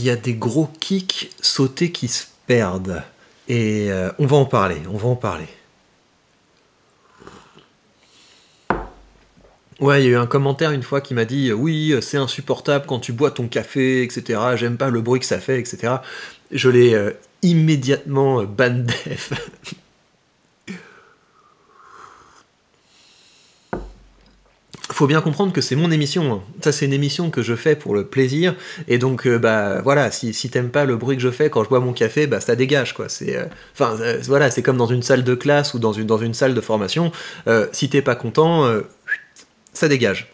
il y a des gros kicks sautés qui se perdent. Et euh, on va en parler, on va en parler. Ouais, il y a eu un commentaire une fois qui m'a dit Oui, c'est insupportable quand tu bois ton café, etc. J'aime pas le bruit que ça fait, etc. Je l'ai euh, immédiatement euh, ban faut bien comprendre que c'est mon émission. Hein. Ça, c'est une émission que je fais pour le plaisir. Et donc, euh, bah voilà, si, t'aimes pas le bruit que je fais quand je bois mon café, bah ça dégage quoi. C'est, euh, enfin euh, voilà, c'est comme dans une salle de classe ou dans une dans une salle de formation. si t'es pas content, ça dégage.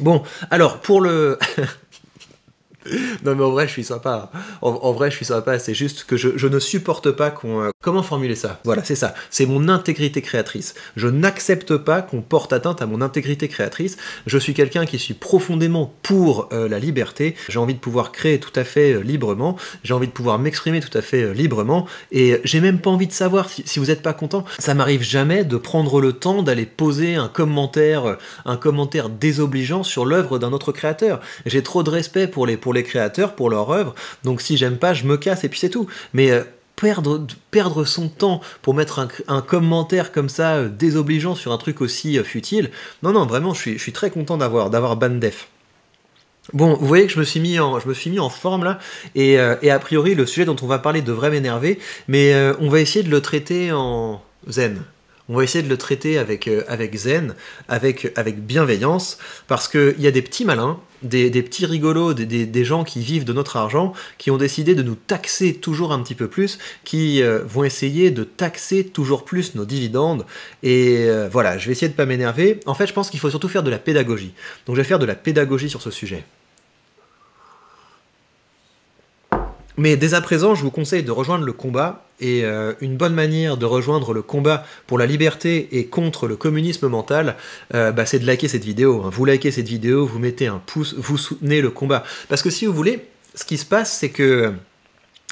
Bon, alors pour le non mais en vrai je suis sympa. En, vrai je suis sympa, c'est juste que je, ne supporte pas qu'on... Euh, comment formuler ça Voilà, c'est ça. C'est mon intégrité créatrice. Je n'accepte pas qu'on porte atteinte à mon intégrité créatrice. Je suis quelqu'un qui suis profondément pour euh, la liberté. J'ai envie de pouvoir créer tout à fait euh, librement. J'ai envie de pouvoir m'exprimer tout à fait librement. Et j'ai même pas envie de savoir si, vous n'êtes pas content. Ça m'arrive jamais de prendre le temps d'aller poser un commentaire, un commentaire désobligeant sur l'œuvre d'un autre créateur. J'ai trop de respect pour les, pour les créateurs, pour leur œuvre. Donc si j'aime pas, je me casse et puis c'est tout. Mais euh, perdre, perdre son temps pour mettre un, commentaire comme ça euh, désobligeant sur un truc aussi euh, futile, non, non, vraiment, je suis, je suis très content d'avoir, d'avoir Bandef. Bon, vous voyez que je me suis mis en, je me suis mis en forme là, et, a priori le sujet dont on va parler devrait m'énerver, mais on va essayer de le traiter en zen. On va essayer de le traiter avec, avec zen, avec, avec bienveillance, parce qu'il y a des petits malins des, petits rigolos, des, gens qui vivent de notre argent, qui ont décidé de nous taxer toujours un petit peu plus, qui euh, vont essayer de taxer toujours plus nos dividendes. Et euh, voilà, je vais essayer de pas m'énerver. En fait, je pense qu'il faut surtout faire de la pédagogie. Donc je vais faire de la pédagogie sur ce sujet. Mais dès à présent, je vous conseille de rejoindre le combat, et euh, une bonne manière de rejoindre le combat pour la liberté et contre le communisme mental, euh, bah, c'est de liker cette vidéo. Hein. Vous likez cette vidéo, vous mettez un pouce, vous soutenez le combat. Parce que si vous voulez, ce qui se passe, c'est que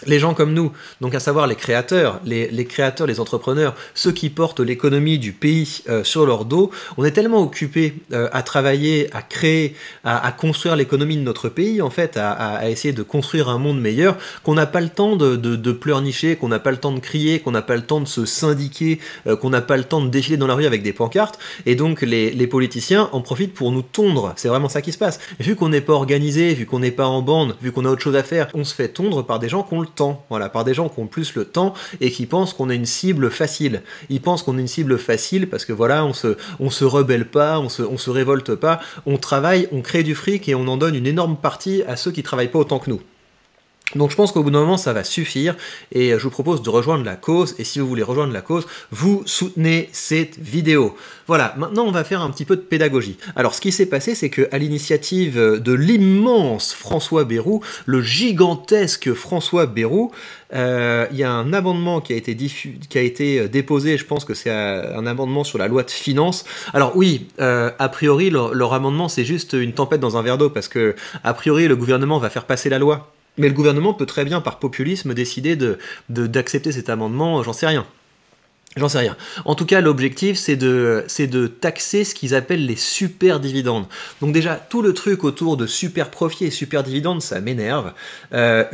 les gens comme nous, donc à savoir les créateurs, les, créateurs, les entrepreneurs, ceux qui portent l'économie du pays euh, sur leur dos, on est tellement occupés euh, à travailler, à créer, à, construire l'économie de notre pays, en fait, à, essayer de construire un monde meilleur, qu'on n'a pas le temps de, pleurnicher, qu'on n'a pas le temps de crier, qu'on n'a pas le temps de se syndiquer, euh, qu'on n'a pas le temps de défiler dans la rue avec des pancartes, et donc les, politiciens en profitent pour nous tondre, c'est vraiment ça qui se passe. Vu qu'on n'est pas organisé, vu qu'on n'est pas en bande, vu qu'on a autre chose à faire, on se fait tondre par des gens qu'on temps, voilà, par des gens qui ont plus le temps et qui pensent qu'on est une cible facile. Ils pensent qu'on est une cible facile parce que voilà, on se, on se rebelle pas, on se, on se révolte pas, on travaille, on crée du fric et on en donne une énorme partie à ceux qui travaillent pas autant que nous. Donc je pense qu'au bout d'un moment ça va suffire et euh, je vous propose de rejoindre la cause et si vous voulez rejoindre la cause, vous soutenez cette vidéo. Voilà, maintenant on va faire un petit peu de pédagogie. Alors ce qui s'est passé c'est que à l'initiative euh, de l'immense François Bérou, le gigantesque François Bérou, euh, il y a un amendement qui a été, qui a été déposé, je pense que c'est un amendement sur la loi de finances. Alors oui, a priori leur, leur amendement c'est juste une tempête dans un verre d'eau parce que a priori le gouvernement va faire passer la loi mais le gouvernement peut très bien, par populisme, décider d'accepter de, cet amendement, euh, j'en sais rien. J'en sais rien. En tout cas, l'objectif, c'est de, de, taxer ce qu'ils appellent les super dividendes. Donc déjà, tout le truc autour de super profit et super dividendes, ça m'énerve. Euh,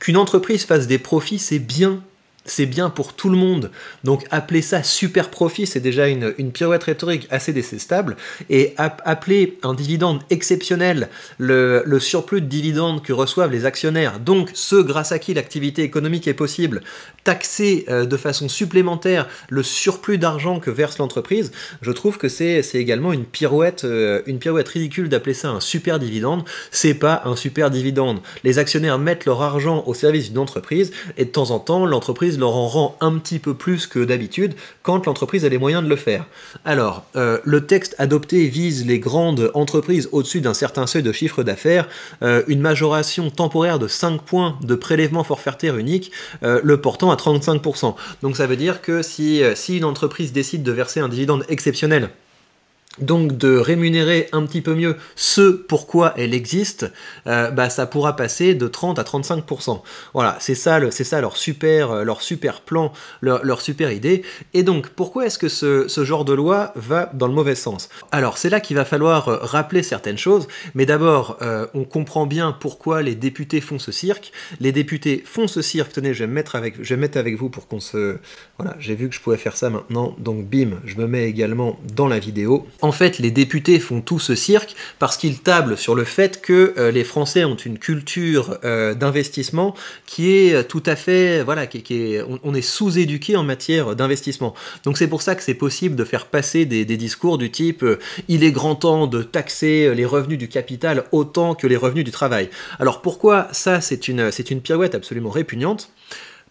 qu'une entreprise fasse des profits, c'est bien c'est bien pour tout le monde. Donc appeler ça super profit, c'est déjà une, une, pirouette rhétorique assez décestable. Et appeler un dividende exceptionnel le, surplus de dividendes que reçoivent les actionnaires, donc ceux grâce à qui l'activité économique est possible, taxer euh, de façon supplémentaire le surplus d'argent que verse l'entreprise, je trouve que c'est également une pirouette, euh, une pirouette ridicule d'appeler ça un super dividende. C'est pas un super dividende. Les actionnaires mettent leur argent au service d'une entreprise et de temps en temps, l'entreprise leur en rend un petit peu plus que d'habitude quand l'entreprise a les moyens de le faire. Alors, euh, le texte adopté vise les grandes entreprises au-dessus d'un certain seuil de chiffre d'affaires, euh, une majoration temporaire de 5 points de prélèvement forfaitaire unique, euh, le portant à 35%. Donc ça veut dire que si, si une entreprise décide de verser un dividende exceptionnel, donc de rémunérer un petit peu mieux ce pourquoi elle existe, euh, bah, ça pourra passer de 30 à 35%. Voilà, c'est ça, le, ça leur, super, euh, leur super plan, leur, super idée. Et donc, pourquoi est-ce que ce, genre de loi va dans le mauvais sens Alors, c'est là qu'il va falloir euh, rappeler certaines choses, mais d'abord, on comprend bien pourquoi les députés font ce cirque. Les députés font ce cirque, tenez, je vais me mettre avec, je vais mettre avec vous pour qu'on se... Voilà, j'ai vu que je pouvais faire ça maintenant, donc bim, je me mets également dans la vidéo. En fait, les députés font tout ce cirque parce qu'ils tablent sur le fait que euh, les Français ont une culture euh, d'investissement qui est euh, tout à fait, voilà, qui, est, on, est sous-éduqué en matière d'investissement. Donc c'est pour ça que c'est possible de faire passer des, discours du type il est grand temps de taxer les revenus du capital autant que les revenus du travail. Alors pourquoi ça c'est c'est une pirouette absolument répugnante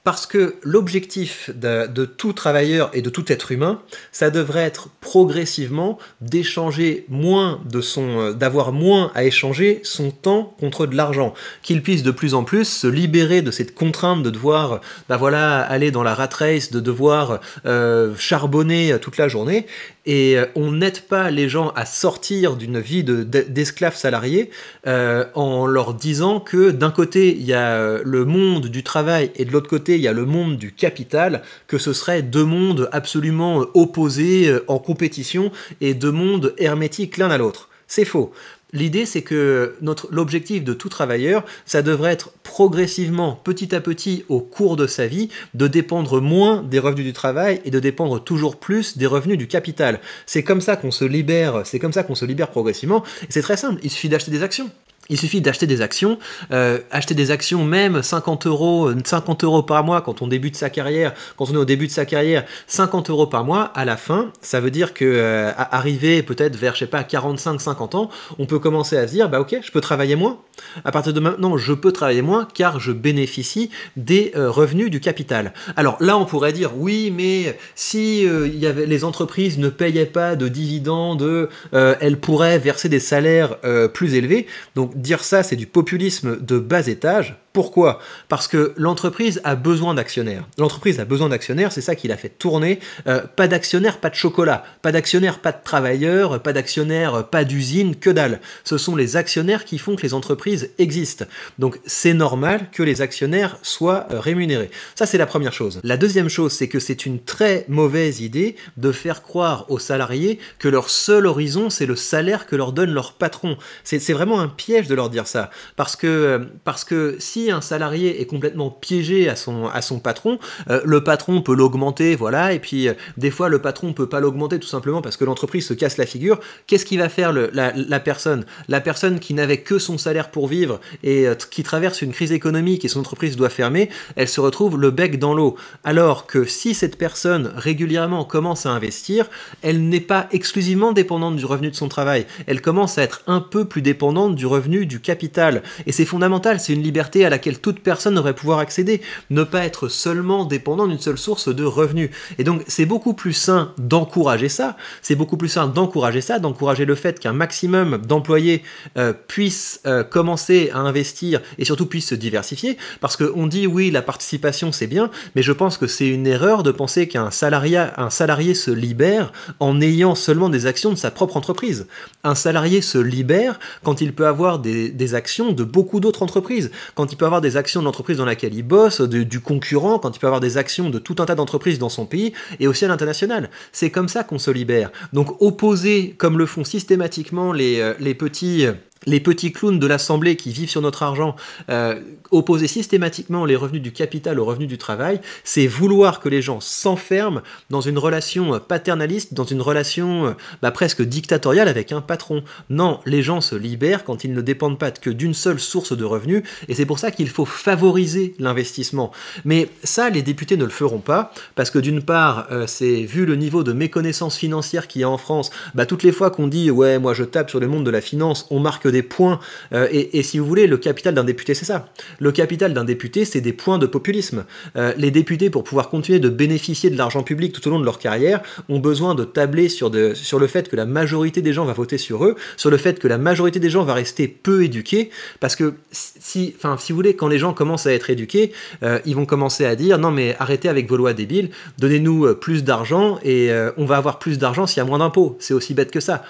parce que l'objectif de, tout travailleur et de tout être humain, ça devrait être progressivement d'échanger moins de son, euh, d'avoir moins à échanger son temps contre de l'argent, qu'il puisse de plus en plus se libérer de cette contrainte de devoir, bah voilà, aller dans la rat race, de devoir euh, charbonner toute la journée, et euh, on n'aide pas les gens à sortir d'une vie d'esclaves salariés euh, en leur disant que d'un côté il y a euh, le monde du travail et de l'autre côté il y a le monde du capital, que ce serait deux mondes absolument opposés en compétition et deux mondes hermétiques l'un à l'autre. C'est faux. L'idée, c'est que l'objectif de tout travailleur, ça devrait être progressivement, petit à petit, au cours de sa vie, de dépendre moins des revenus du travail et de dépendre toujours plus des revenus du capital. C'est comme ça qu'on se libère, c'est comme ça qu'on se libère progressivement. c'est très simple, il suffit d'acheter des actions. Il suffit d'acheter des actions. Euh, acheter des actions, même 50 euros, 50 euros par mois quand on débute sa carrière, quand on est au début de sa carrière, 50 euros par mois, à la fin, ça veut dire que euh, arrivé peut-être vers, je sais pas, 45-50 ans, on peut commencer à se dire, bah ok, je peux travailler moins. À partir de maintenant, je peux travailler moins car je bénéficie des euh, revenus du capital. Alors là, on pourrait dire, oui, mais si y avait, les entreprises ne payaient pas de dividendes, elles pourraient verser des salaires plus élevés. Donc dire ça, c'est du populisme de bas étage. Pourquoi Parce que l'entreprise a besoin d'actionnaires. L'entreprise a besoin d'actionnaires, c'est ça qui l'a fait tourner. Euh, pas d'actionnaires, pas de chocolat. Pas d'actionnaires, pas de travailleurs. Pas d'actionnaires, pas d'usine, que dalle. Ce sont les actionnaires qui font que les entreprises existent. Donc c'est normal que les actionnaires soient euh, rémunérés. Ça, c'est la première chose. La deuxième chose, c'est que c'est une très mauvaise idée de faire croire aux salariés que leur seul horizon, c'est le salaire que leur donne leur patron. C'est vraiment un piège de leur dire ça. Parce que, euh, parce que si un salarié est complètement piégé à son, à son patron, euh, le patron peut l'augmenter, voilà, et puis euh, des fois le patron peut pas l'augmenter tout simplement parce que l'entreprise se casse la figure. Qu'est-ce qui va faire la, la, personne La personne qui n'avait que son salaire pour vivre et euh, qui traverse une crise économique et son entreprise doit fermer, elle se retrouve le bec dans l'eau. Alors que si cette personne régulièrement commence à investir, elle n'est pas exclusivement dépendante du revenu de son travail, elle commence à être un peu plus dépendante du revenu du capital. Et c'est fondamental, c'est une liberté à laquelle toute personne devrait pouvoir accéder, ne pas être seulement dépendant d'une seule source de revenus. Et donc c'est beaucoup plus sain d'encourager ça, c'est beaucoup plus sain d'encourager ça, d'encourager le fait qu'un maximum d'employés euh, puissent euh, commencer à investir et surtout puissent se diversifier, parce qu'on dit oui, la participation c'est bien, mais je pense que c'est une erreur de penser qu'un salarié, un salarié se libère en ayant seulement des actions de sa propre entreprise. Un salarié se libère quand il peut avoir des, des actions de beaucoup d'autres entreprises, quand il peut avoir des actions de l'entreprise dans laquelle il bosse, du concurrent, quand il peut avoir des actions de tout un tas d'entreprises dans son pays et aussi à l'international. C'est comme ça qu'on se libère. Donc opposer, comme le font systématiquement les, euh, les petits... Euh, les petits clowns de l'Assemblée qui vivent sur notre argent, euh, opposer systématiquement les revenus du capital aux revenus du travail, c'est vouloir que les gens s'enferment dans une relation paternaliste, dans une relation euh, bah, presque dictatoriale avec un patron. Non, les gens se libèrent quand ils ne dépendent pas que d'une seule source de revenus, et c'est pour ça qu'il faut favoriser l'investissement. Mais ça, les députés ne le feront pas, parce que d'une part, euh, c'est vu le niveau de méconnaissance financière qu'il y a en France, bah, toutes les fois qu'on dit ouais, moi je tape sur le monde de la finance, on marque des des points. Euh, et, si vous voulez, le capital d'un député, c'est ça. Le capital d'un député, c'est des points de populisme. Euh, les députés, pour pouvoir continuer de bénéficier de l'argent public tout au long de leur carrière, ont besoin de tabler sur, de, sur le fait que la majorité des gens va voter sur eux, sur le fait que la majorité des gens va rester peu éduqués, parce que si, enfin, si vous voulez, quand les gens commencent à être éduqués, euh, ils vont commencer à dire non mais arrêtez avec vos lois débiles, donnez-nous plus d'argent et on va avoir plus d'argent s'il y a moins d'impôts. C'est aussi bête que ça.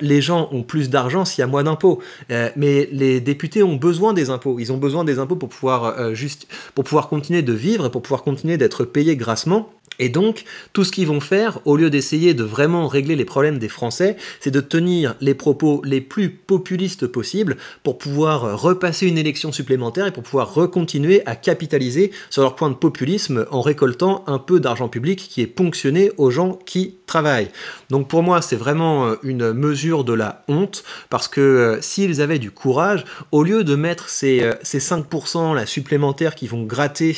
les gens ont plus d'argent s'il y a moins d'impôts. Euh, mais les députés ont besoin des impôts. Ils ont besoin des impôts pour pouvoir, euh, juste, pour pouvoir continuer de vivre, et pour pouvoir continuer d'être payés grassement. Et donc, tout ce qu'ils vont faire, au lieu d'essayer de vraiment régler les problèmes des Français, c'est de tenir les propos les plus populistes possibles pour pouvoir repasser une élection supplémentaire et pour pouvoir recontinuer à capitaliser sur leur point de populisme en récoltant un peu d'argent public qui est ponctionné aux gens qui travaillent. Donc pour moi, c'est vraiment euh, une mesure de la honte parce que euh, s'ils avaient du courage, au lieu de mettre ces, 5% euh, là, supplémentaires qui vont gratter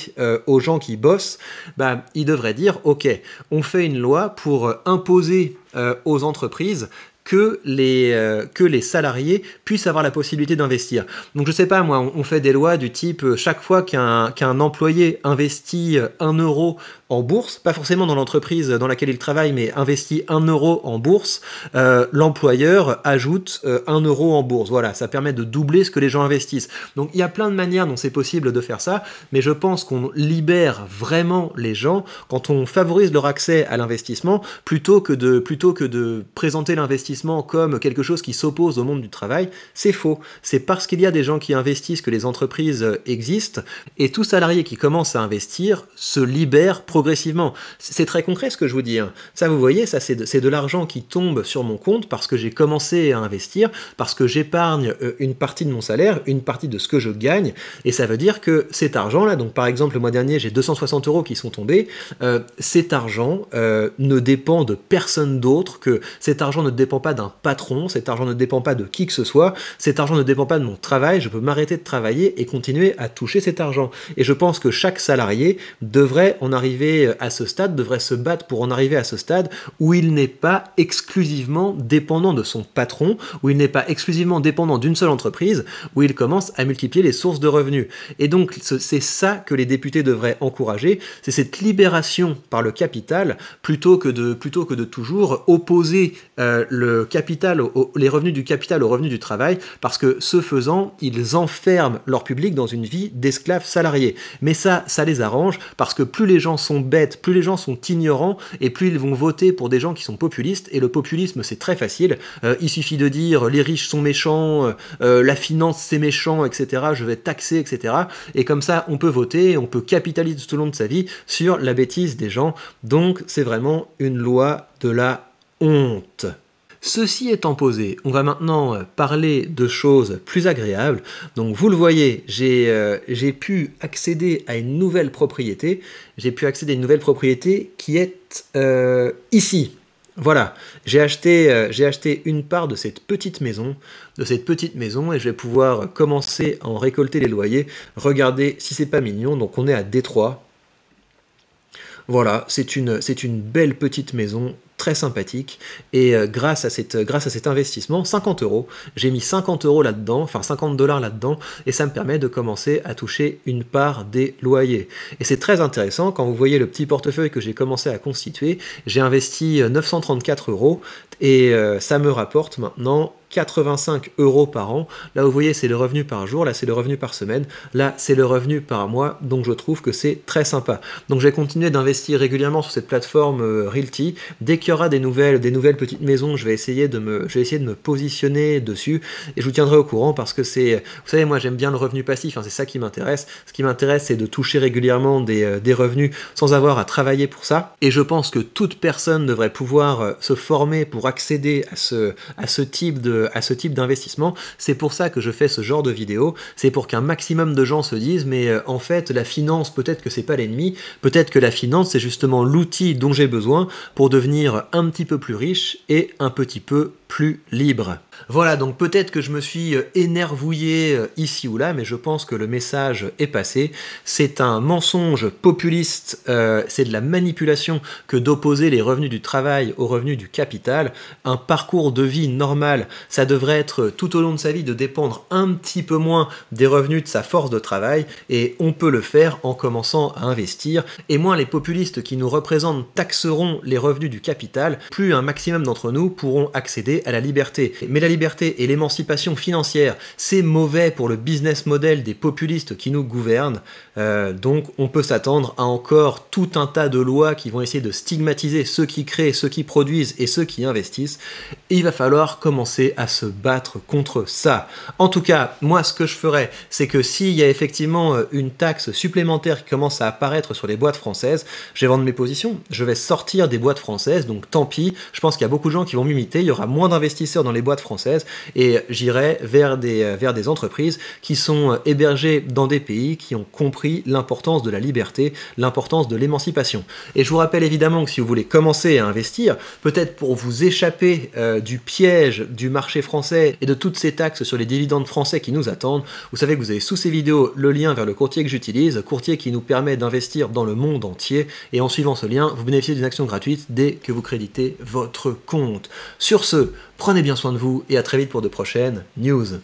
aux gens qui bossent, bah, ils devraient dire, ok, on fait une loi pour euh, imposer euh, aux entreprises que les, euh, que les salariés puissent avoir la possibilité d'investir. Donc je sais pas, moi, on, fait des lois du type euh, chaque fois qu'un employé investit euh, un euro en bourse, pas forcément dans l'entreprise dans laquelle il travaille, mais investit un euro en bourse, l'employeur ajoute un euro en bourse. Voilà, ça permet de doubler ce que les gens investissent. Donc il y a plein de manières dont c'est possible de faire ça, mais je pense qu'on libère vraiment les gens quand on favorise leur accès à l'investissement plutôt que de plutôt que de présenter l'investissement comme quelque chose qui s'oppose au monde du travail, c'est faux. C'est parce qu'il y a des gens qui investissent que les entreprises euh, existent et tout salarié qui commence à investir se libère progressivement. C'est très concret ce que je vous dis. Hein. Ça, vous voyez, ça c'est de, de l'argent qui tombe sur mon compte parce que j'ai commencé à investir, parce que j'épargne euh, une partie de mon salaire, une partie de ce que je gagne et ça veut dire que cet argent-là, donc par exemple le mois dernier j'ai 260 euros qui sont tombés, euh, cet argent ne dépend de personne d'autre que cet argent ne dépend pas d'un patron, cet argent ne dépend pas de qui que ce soit, cet argent ne dépend pas de mon travail, je peux m'arrêter de travailler et continuer à toucher cet argent. Et je pense que chaque salarié devrait en arriver à ce stade, devrait se battre pour en arriver à ce stade où il n'est pas exclusivement dépendant de son patron, où il n'est pas exclusivement dépendant d'une seule entreprise, où il commence à multiplier les sources de revenus. Et donc c'est ça que les députés devraient encourager, c'est cette libération par le capital plutôt que de, plutôt que de toujours opposer euh, le capital, les revenus du capital aux revenus du travail, parce que ce faisant, ils enferment leur public dans une vie d'esclaves salariés. Mais ça, ça les arrange, parce que plus les gens sont bêtes, plus les gens sont ignorants, et plus ils vont voter pour des gens qui sont populistes, et le populisme, c'est très facile. Euh, il suffit de dire les riches sont méchants, euh, euh, la finance c'est méchant, etc., je vais taxer, etc. Et comme ça, on peut voter, on peut capitaliser tout au long de sa vie sur la bêtise des gens. Donc, c'est vraiment une loi de la honte. Ceci étant posé, on va maintenant euh, parler de choses plus agréables. Donc vous le voyez, euh, j'ai pu accéder à une nouvelle propriété. J'ai pu accéder à une nouvelle propriété qui est euh, ici. Voilà, j'ai acheté, acheté, une part de cette petite maison, de cette petite maison, et je vais pouvoir commencer à en récolter les loyers. Regardez si c'est pas mignon, donc on est à Détroit. Voilà, c'est une, une belle petite maison sympathique. Et euh, grâce, à cette, grâce à cet investissement, 50 euros, j'ai mis 50 euros là-dedans, enfin 50 dollars là-dedans, et ça me permet de commencer à toucher une part des loyers. Et c'est très intéressant, quand vous voyez le petit portefeuille que j'ai commencé à constituer, j'ai investi 934 euh, euros, et euh, ça me rapporte maintenant 85 euros par an. Là, vous voyez, c'est le revenu par jour, là, c'est le revenu par semaine, là, c'est le revenu par mois, donc je trouve que c'est très sympa. Donc, j'ai continué d'investir régulièrement sur cette plateforme Realty. Dès qu'il aura des nouvelles, des nouvelles petites maisons, je vais essayer de me, je vais essayer de me positionner dessus et je vous tiendrai au courant parce que c'est, vous savez, moi j'aime bien le revenu passif, hein, c'est ça qui m'intéresse. Ce qui m'intéresse, c'est de toucher régulièrement des, euh, des, revenus sans avoir à travailler pour ça. Et je pense que toute personne devrait pouvoir euh, se former pour accéder à ce, à ce type de, à ce type d'investissement. C'est pour ça que je fais ce genre de vidéo. C'est pour qu'un maximum de gens se disent, mais euh, en fait, la finance, peut-être que c'est pas l'ennemi, peut-être que la finance, c'est justement l'outil dont j'ai besoin pour devenir un petit peu plus riche et un petit peu plus libre. Voilà, donc peut-être que je me suis euh, énervouillé euh, ici ou là, mais je pense que le message est passé. C'est un mensonge populiste, euh, c'est de la manipulation que d'opposer les revenus du travail aux revenus du capital. Un parcours de vie normal, ça devrait être tout au long de sa vie de dépendre un petit peu moins des revenus de sa force de travail, et on peut le faire en commençant à investir. Et moins les populistes qui nous représentent taxeront les revenus du capital, plus un maximum d'entre nous pourront accéder à la liberté. Mais la liberté et l'émancipation financière, c'est mauvais pour le business model des populistes qui nous gouvernent. Euh, donc on peut s'attendre à encore tout un tas de lois qui vont essayer de stigmatiser ceux qui créent, ceux qui produisent et ceux qui investissent. il va falloir commencer à se battre contre ça. En tout cas, moi ce que je ferais, c'est que s'il y a effectivement euh, une taxe supplémentaire qui commence à apparaître sur les boîtes françaises, je vais vendre mes positions, je vais sortir des boîtes françaises, donc tant pis, je pense qu'il y a beaucoup de gens qui vont m'imiter, il y aura moins d'investisseurs dans les boîtes françaises et j'irai euh, vers des, entreprises qui sont euh, hébergées dans des pays qui ont compris l'importance de la liberté, l'importance de l'émancipation. Et je vous rappelle évidemment que si vous voulez commencer à investir, peut-être pour vous échapper euh, du piège du marché français et de toutes ces taxes sur les dividendes français qui nous attendent, vous savez que vous avez sous ces vidéos le lien vers le courtier que j'utilise, courtier qui nous permet d'investir dans le monde entier et en suivant ce lien, vous bénéficiez d'une action gratuite dès que vous créditez votre compte. Sur ce, Prenez bien soin de vous et à très vite pour de prochaines news.